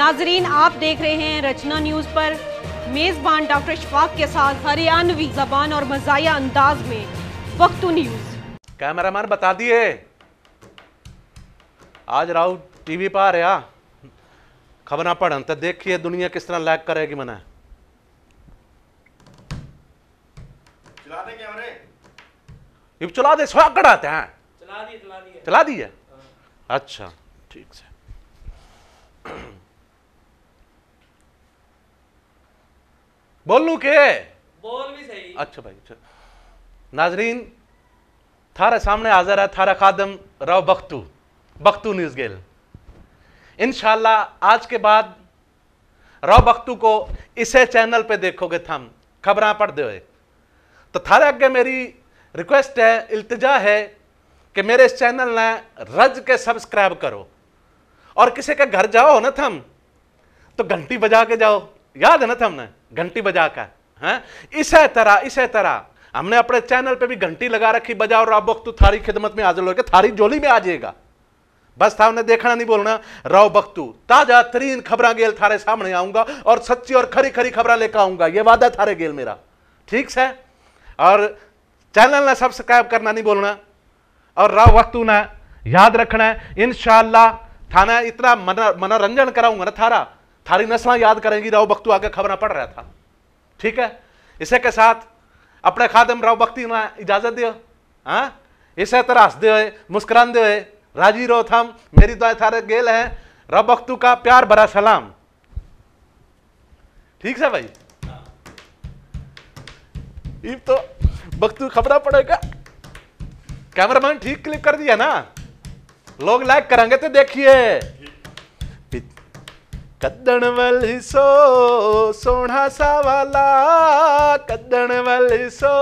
नाजरीन आप देख रहे हैं रचना न्यूज़ पर मेज़बान डॉक्टर शफाक के साथ हरियाणवी जबान और मजाया अंदाज में वक्त न्यूज़ मैन बता दिए आज राहुल टीवी पर आ रहा हाँ। खबर पढ़न तो देखिए दुनिया किस तरह लैक करेगी मना चला दे चला चला दी स्वाग हैं चला दिए है अच्छा ठीक से बोल लू के बोल भी सही अच्छा भाई अच्छा नाजरीन थारा सामने आ है थारा खादम राव बख्तू बख्तू न्यूज गेल इनशाला आज के बाद राव बख्तू को इसे चैनल पे देखोगे थम खबर पढ़ दो तो थारे अगे मेरी रिक्वेस्ट है इल्तजा है कि मेरे इस चैनल ने रज के सब्सक्राइब करो और किसी के घर जाओ ना थम तो घंटी बजा के जाओ याद है ना था हमने घंटी बजा का है हाँ? इसे तरह इसे तरह हमने अपने चैनल पे भी घंटी लगा रखी बजाओ और बख्त वक्त थारी खिदमत में हाजिर हो गया थारी जोली में आ जाएगा बस था उन्हें देखना नहीं बोलना राव बख्तू ताजा तरीन खबर गेल थारे सामने आऊंगा और सच्ची और खरी खरी खबर लेकर आऊंगा यह वादा थारे गेल मेरा ठीक है और चैनल ने सब्सक्राइब करना नहीं बोलना और राव बख्तू ने याद रखना है इन थाना इतना मनोरंजन कराऊंगा ना थारा थारी नस्ल याद करेंगी राव बख्तू आगे खबर पढ़ रहा था ठीक है इसे के साथ अपने खादम राव बख्ती इजाजत दियो हाँ इसे तरास दे मुस्कुरान दे राजी रो थम मेरी दुआ थारे गेल है राव बख्तू का प्यार भरा सलाम ठीक है भाई इब तो बख्तू खबरा पड़ेगा कैमरामैन ठीक क्लिक कर दिया ना लोग लाइक करेंगे तो देखिए ਕੱਦਣ ਵਾਲੀ ਸੋ ਸੋਹਣਾ ਸਾਵਾਲਾ ਕੱਦਣ ਵਾਲੀ ਸੋ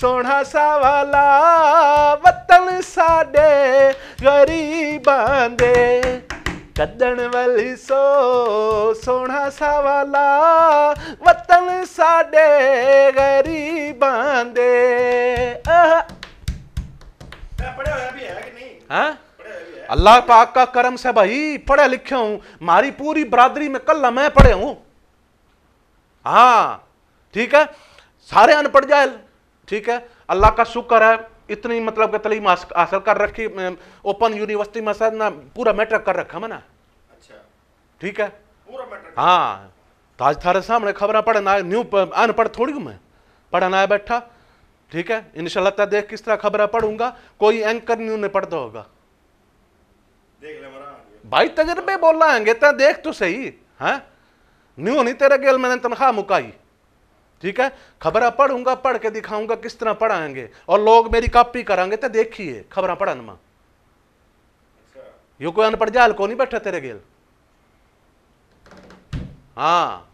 ਸੋਹਣਾ ਸਾਵਾਲਾ ਵਤਨ ਸਾਡੇ ਗਰੀਬਾਂ ਦੇ ਕੱਦਣ ਵਾਲੀ ਸੋ ਸੋਹਣਾ ਸਾਵਾਲਾ ਵਤਨ ਸਾਡੇ ਗਰੀਬਾਂ ਦੇ ਆਹ ਪੜਿਆ ਹੋਇਆ ਵੀ ਹੈ ਕਿ ਨਹੀਂ ਹਾਂ अल्लाह पाक का करम से भाई पढ़े लिखे हूं मारी पूरी बरादरी में कल मैं पढ़े हूं हाँ ठीक है सारे अनपढ़ जाए ठीक है अल्लाह का शुक्र है इतनी मतलब के तलीम हासिल कर रखी ओपन यूनिवर्सिटी में सर ना पूरा मैट्रिक कर रखा मैंने अच्छा। ठीक है हाँ तो आज थारे सामने खबर पढ़ना है न्यू अनपढ़ थोड़ी हूँ मैं पढ़ना है बैठा ठीक है इनशाला देख किस तरह खबर पढ़ूंगा कोई एंकर न्यू नहीं पढ़ता होगा भाई तजर्बे बोला रहा है तो देख तो सही है न्यू नहीं तेरे गेल मैंने तनख्वाह मुकाई ठीक है खबर पढ़ूंगा पढ़ के दिखाऊंगा किस तरह पढ़ाएंगे और लोग मेरी कॉपी करेंगे तो देखिए खबर पढ़ा अच्छा। नमा यो कोई अनपढ़ जाल को नहीं बैठा तेरे गेल हाँ